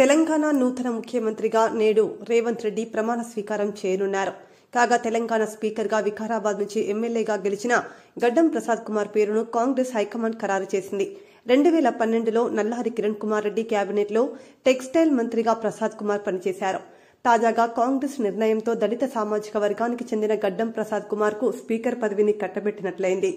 తెలంగాణ నూతన ముఖ్యమంత్రిగా నేడు రేవంత్ రెడ్డి ప్రమాణ స్వీకారం చేయనున్నారు కాగా తెలంగాణ స్పీకర్గా వికారాబాద్ నుంచి ఎమ్మెల్యేగా గెలిచిన గడ్డం ప్రసాద్ కుమార్ పేరును కాంగ్రెస్ హైకమాండ్ ఖరారు చేసింది రెండు వేల పన్నెండులో నల్లారి కిరణ్ కుమార్ రెడ్డి కేబినెట్లో టెక్స్టైల్ మంత్రిగా ప్రసాద్ కుమార్ పనిచేశారు తాజాగా కాంగ్రెస్ నిర్ణయంతో దళిత సామాజిక వర్గానికి చెందిన గడ్డం ప్రసాద్ కుమార్ కు స్పీకర్ పదవిని కట్టబెట్టినట్లయింది